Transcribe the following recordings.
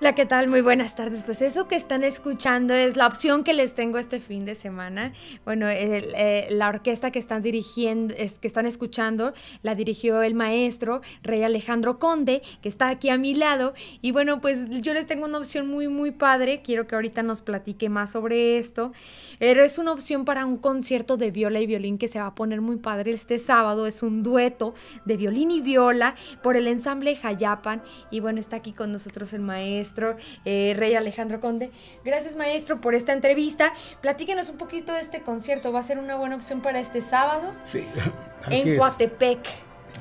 Hola, ¿qué tal? Muy buenas tardes. Pues eso que están escuchando es la opción que les tengo este fin de semana. Bueno, eh, la orquesta que están dirigiendo, es, que están escuchando, la dirigió el maestro Rey Alejandro Conde, que está aquí a mi lado. Y bueno, pues yo les tengo una opción muy, muy padre. Quiero que ahorita nos platique más sobre esto. Pero es una opción para un concierto de viola y violín que se va a poner muy padre este sábado. Es un dueto de violín y viola por el ensamble Hayapan. Y bueno, está aquí con nosotros el maestro maestro eh, Rey Alejandro Conde. Gracias, maestro, por esta entrevista. Platíquenos un poquito de este concierto. Va a ser una buena opción para este sábado. Sí, en guatepec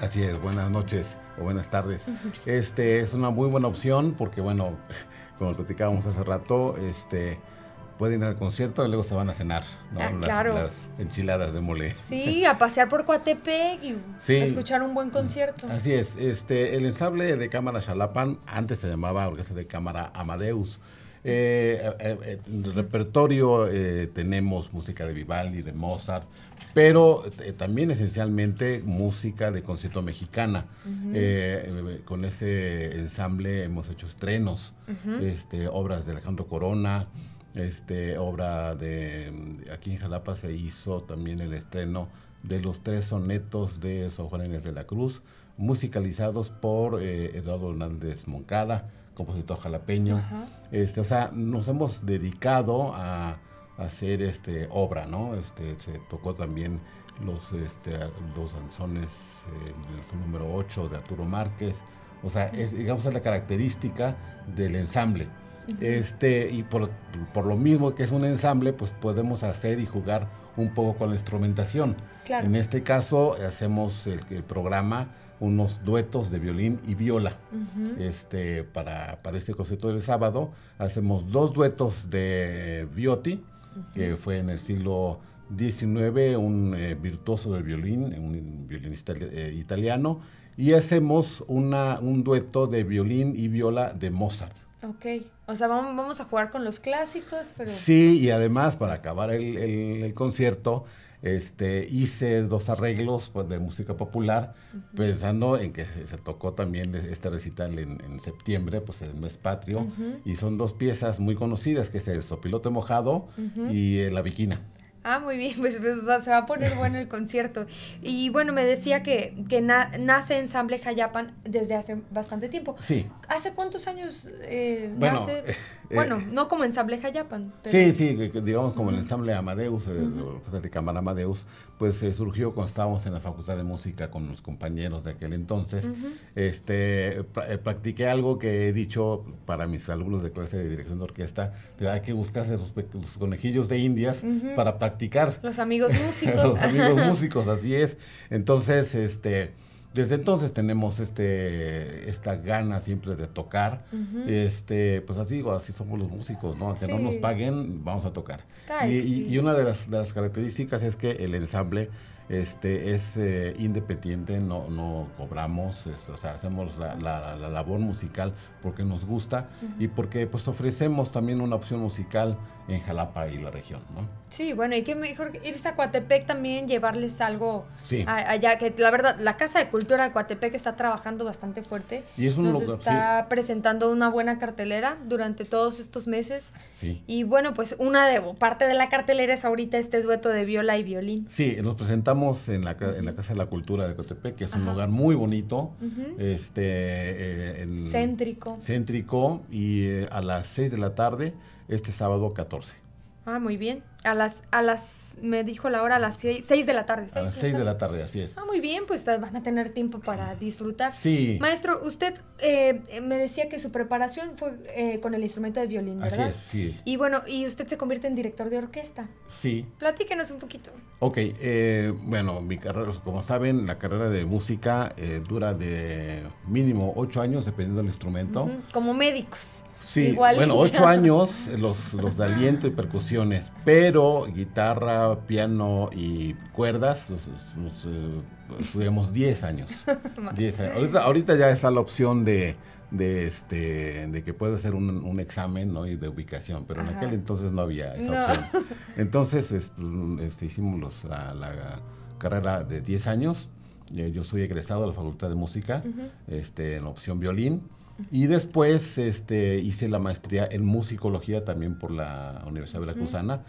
Así es, buenas noches o buenas tardes. Este es una muy buena opción porque, bueno, como platicábamos hace rato, este pueden ir al concierto y luego se van a cenar, ¿no? Ah, las, enchiladas de mole. Sí, a pasear por Coatepec y escuchar un buen concierto. Así es, este, el ensamble de cámara Xalapan, antes se llamaba Orquesta de Cámara Amadeus. Eh, eh, eh, en el repertorio tenemos música de Vivaldi, de Mozart, pero también esencialmente música de concierto mexicana. con ese ensamble hemos hecho estrenos, este, obras de Alejandro Corona, este, obra de aquí en Jalapa se hizo también el estreno de los tres sonetos de San Inés de la Cruz, musicalizados por eh, Eduardo Hernández Moncada, compositor jalapeño. Este, o sea, nos hemos dedicado a, hacer este obra, ¿no? Este, se tocó también los este, los danzones eh, número 8 de Arturo Márquez. O sea, es digamos es la característica del ensamble este, y por, lo mismo que es un ensamble, pues podemos hacer y jugar un poco con la instrumentación. En este caso hacemos el, programa unos duetos de violín y viola. este, para, este concepto del sábado hacemos dos duetos de Viotti, que fue en el siglo XIX un eh, virtuoso del violín, un violinista eh, italiano, y hacemos una, un dueto de violín y viola de Mozart. Ok, o sea, vamos, a jugar con los clásicos, pero... Sí, y además para acabar el, concierto, este, hice dos arreglos pues, de música popular, pensando en que se, tocó también este recital en, septiembre, pues el mes patrio, y son dos piezas muy conocidas, que es el sopilote mojado y la viquina. Ah, muy bien, pues, pues se va a poner bueno el concierto. Y bueno, me decía que, que nace Ensamble Jayapan desde hace bastante tiempo. Sí. ¿Hace cuántos años eh, nace? Eh, eh, bueno, no como ensamble Jayapan. Pero... Sí, sí, digamos como el ensamble Amadeus, eh, pues, el -huh. de Cámara Amadeus, pues eh, surgió cuando estábamos en la Facultad de Música con los compañeros de aquel entonces. este Practiqué algo que he dicho para mis alumnos de clase de dirección de orquesta, hay que buscarse los, conejillos de indias para practicar. Los amigos músicos. los amigos músicos, así es. Entonces, este desde entonces tenemos este, esta gana siempre de tocar. este, pues así digo, así somos los músicos, ¿no? Aunque no nos paguen, vamos a tocar. y, una de las, de las, características es que el ensamble este, es eh, independiente, no, no cobramos, o sea, hacemos la, labor musical porque nos gusta y porque pues ofrecemos también una opción musical en Jalapa y la región, ¿no? Sí, bueno, y qué mejor irse a Coatepec también, llevarles algo allá, que la verdad, la Casa de Cultura de Coatepec está trabajando bastante fuerte, y nos está presentando una buena cartelera durante todos estos meses, sí. y bueno, pues una de, parte de la cartelera es ahorita este dueto de viola y violín. Sí, nos presentamos en la, en la Casa de la Cultura de Cotepec, que es un lugar muy bonito, este, eh, céntrico. Céntrico y eh, a las 6 de la tarde, este sábado 14. Ah, muy bien. A las, a las, me dijo la hora a las 6 de la tarde. A las 6 de la tarde, así es. Ah, muy bien, pues van a tener tiempo para disfrutar. Sí. Maestro, usted eh, eh, me decía que su preparación fue eh, con el instrumento de violín, Así es, sí. Y bueno, y usted se convierte en director de orquesta. Sí. Platíquenos un poquito. Ok, bueno, mi carrera, como saben, la carrera de música dura de mínimo 8 años, dependiendo del instrumento. Como médicos. Sí, bueno, ocho años los, los de aliento y percusiones, pero pero guitarra, piano y cuerdas, estudiamos pues, 10 años. Ahorita, ya está la opción de, este, que pueda hacer un, examen y de ubicación, pero en aquel entonces no había esa opción. Entonces pues, este, hicimos la, carrera de 10 años. Eh, yo soy egresado de la Facultad de Música, este, en opción violín. Y después este, hice la maestría en musicología también por la Universidad Veracruzana,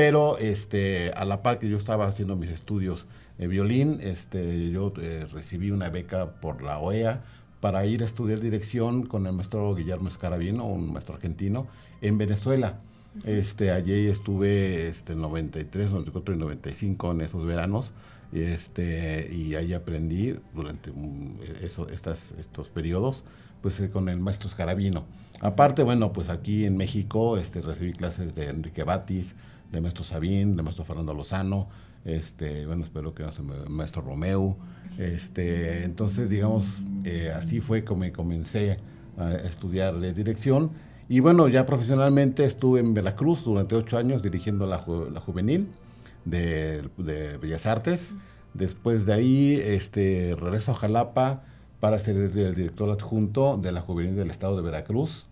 pero este, a la par que yo estaba haciendo mis estudios de violín, este, yo eh, recibí una beca por la OEA para ir a estudiar dirección con el maestro Guillermo Escarabino, un maestro argentino, en Venezuela. Este, allí estuve este, 93, 94 y 95 en esos veranos este, y ahí aprendí durante mm, estos periodos pues eh, con el maestro Escarabino. Aparte, bueno, pues aquí en México este, recibí clases de Enrique Batis, de maestro Sabín, de maestro Fernando Lozano, este, bueno, espero que no maestro Romeo, este, entonces, digamos, eh, así fue como comencé a estudiar dirección. Y bueno, ya profesionalmente estuve en Veracruz durante ocho años dirigiendo la, juvenil de, de, Bellas Artes. Después de ahí, este, regreso a Jalapa para ser el director adjunto de la juvenil del estado de Veracruz.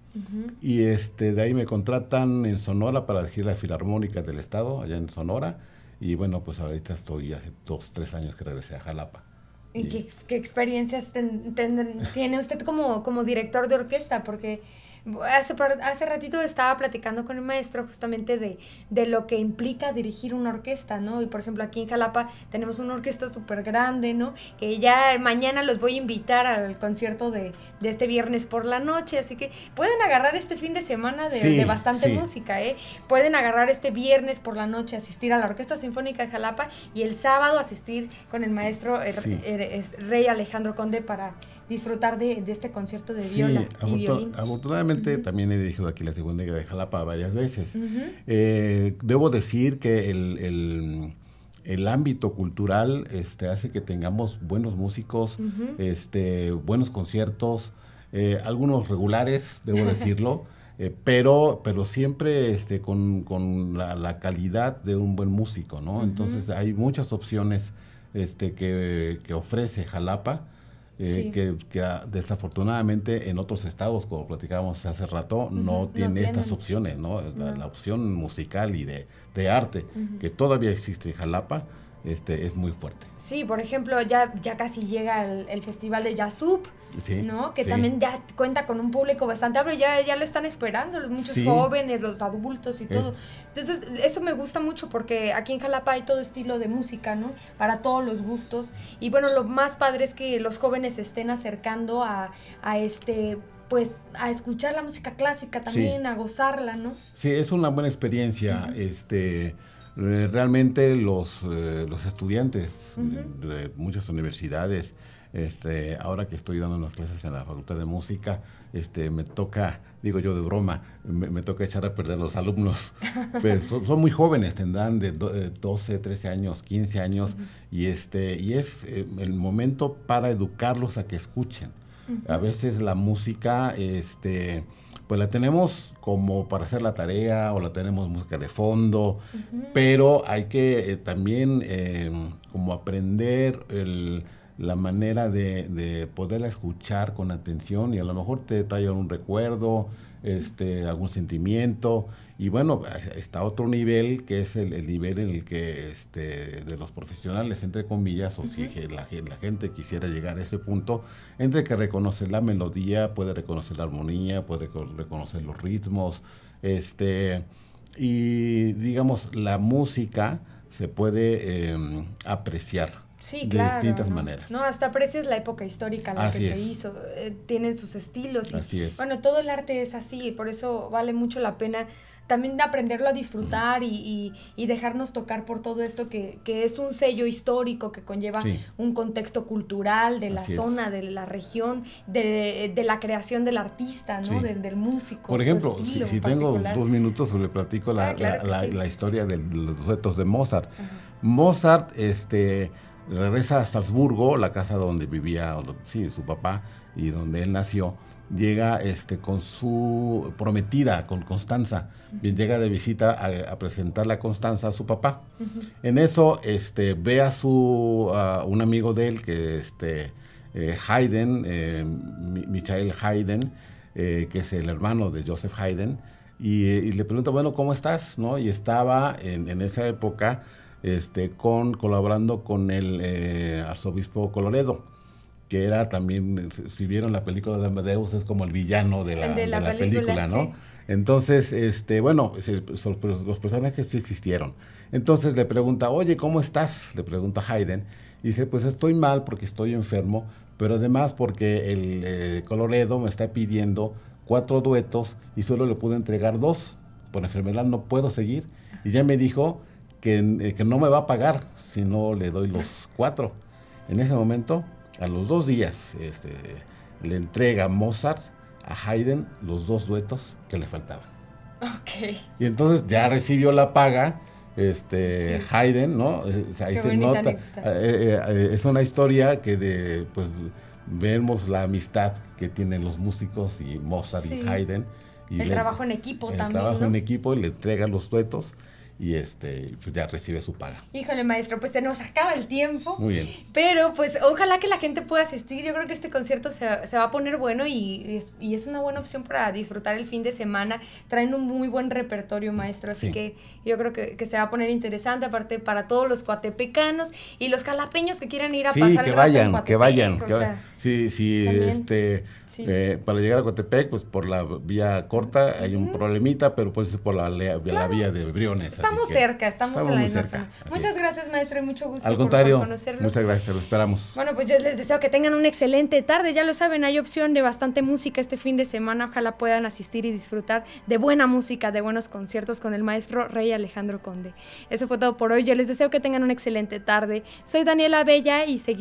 Y este, de ahí me contratan en Sonora para dirigir la Filarmónica del Estado, allá en Sonora. Y bueno, pues ahorita estoy hace dos, tres años que regresé a Jalapa. ¿Y, qué, experiencias tiene usted como, como director de orquesta? Porque Hace, hace ratito estaba platicando con el maestro justamente de, lo que implica dirigir una orquesta, ¿no? Y por ejemplo aquí en Jalapa tenemos una orquesta súper grande, ¿no? Que ya mañana los voy a invitar al concierto de, de, este viernes por la noche, así que pueden agarrar este fin de semana de, bastante música, ¿eh? Pueden agarrar este viernes por la noche, asistir a la Orquesta Sinfónica de Jalapa y el sábado asistir con el maestro eh, eh, Rey Alejandro Conde para disfrutar de, este concierto de viola y violín. Afortunadamente también he dirigido aquí la segunda de Jalapa varias veces. Eh, debo decir que el, ámbito cultural este, hace que tengamos buenos músicos, este, buenos conciertos, eh, algunos regulares, debo decirlo, eh, pero, pero siempre este, con, la, calidad de un buen músico, ¿no? Entonces hay muchas opciones este, que, que ofrece Jalapa eh, que, ah, desafortunadamente en otros estados, como platicábamos hace rato, no, tiene estas opciones, ¿no? La, opción musical y de, arte, que todavía existe en Jalapa, este, es muy fuerte. Sí, por ejemplo, ya, ya casi llega el, festival de Yasup, ¿no? Que también ya cuenta con un público bastante amplio, ya, ya lo están esperando, los muchos jóvenes, los adultos y todo. Entonces, eso me gusta mucho porque aquí en Jalapa hay todo estilo de música, ¿no? Para todos los gustos. Y bueno, lo más padre es que los jóvenes se estén acercando a, a este pues a escuchar la música clásica también, a gozarla, ¿no? Sí, es una buena experiencia, este eh, realmente los, eh, los estudiantes de muchas universidades, este, ahora que estoy dando unas clases en la Facultad de Música, este, me toca, digo yo de broma, me, toca echar a perder los alumnos. Pues, son, muy jóvenes, tendrán de, 12, 13 eh, años, 15 años, y, este, y es el momento para educarlos a que escuchen. A veces la música, este, pues la tenemos como para hacer la tarea o la tenemos música de fondo, pero hay que eh, también eh, como aprender el la manera de, poder poderla escuchar con atención y a lo mejor te detalla un recuerdo, este, algún sentimiento. Y bueno, está otro nivel que es el, nivel en el que este, de los profesionales, entre comillas, o si la, gente quisiera llegar a ese punto, entre que reconoce la melodía, puede reconocer la armonía, puede reconocer los ritmos, este, y digamos, la música se puede em, apreciar Sí, de distintas maneras. No, hasta aprecias la época histórica en la que se hizo, eh, tienen sus estilos. Y, así es. Bueno, todo el arte es así, por eso vale mucho la pena también aprenderlo a disfrutar y, dejarnos tocar por todo esto que, es un sello histórico que conlleva un contexto cultural de la zona, de la región, de, la creación del artista, ¿no? Del, músico. Por ejemplo, si, tengo dos minutos, le platico la, ah, historia de los retos de Mozart. Mozart, este regresa a Salzburgo, la casa donde vivía sí, su papá y donde él nació. Llega este, con su prometida, con Constanza. llega de visita a, presentar presentarle a Constanza a su papá. En eso este, ve a su, un amigo de él, que este, eh, Haydn, eh, Michael Haydn, eh, que es el hermano de Joseph Haydn, y, le pregunta, bueno, ¿cómo estás? ¿No? Y estaba en, en esa época este, con, colaborando con el eh, arzobispo Coloredo que era también, si vieron la película de Amadeus, es como el villano de la, película, ¿no? Entonces, este, bueno, pues, los personajes sí existieron. Entonces le pregunta, oye, ¿cómo estás? Le pregunta Hayden, Y dice, pues estoy mal porque estoy enfermo, pero además porque el eh, Coloredo me está pidiendo cuatro duetos y solo le pude entregar dos. Por enfermedad no puedo seguir. Y ya me dijo eh, que, no me va a pagar si no le doy los cuatro. En ese momento, a los dos días, este, le entrega Mozart a Haydn los dos duetos que le faltaban. Ok. Y entonces ya recibió la paga este Haydn, ¿no? Eh, ahí se nota. Eh, es una historia que de, pues vemos la amistad que tienen los músicos y Mozart y Haydn. Y el trabajo en equipo también. El trabajo en equipo y le entrega los duetos y este, pues, ya recibe su paga. Híjole, maestro, pues se nos acaba el tiempo. Muy bien. Pero pues ojalá que la gente pueda asistir. Yo creo que este concierto se, se va a poner bueno y es, y es, una buena opción para disfrutar el fin de semana. Traen un muy buen repertorio, maestro, así que yo creo que, se va a poner interesante, aparte para todos los cuatepecanos y los jalapeños que quieran ir a pasar que el vayan, que vayan, que vayan. Sí, sí, este eh, para llegar a Coatepec, pues por la vía corta hay un problemita, pero pues por la, vía de Briones. Estamos cerca, estamos, en la Muchas gracias, maestro, y mucho gusto Al contrario, Muchas gracias, lo esperamos. Bueno, pues yo les deseo que tengan una excelente tarde. Ya lo saben, hay opción de bastante música este fin de semana. Ojalá puedan asistir y disfrutar de buena música, de buenos conciertos con el maestro Rey Alejandro Conde. Eso fue todo por hoy. Yo les deseo que tengan una excelente tarde. Soy Daniela Bella y seguimos.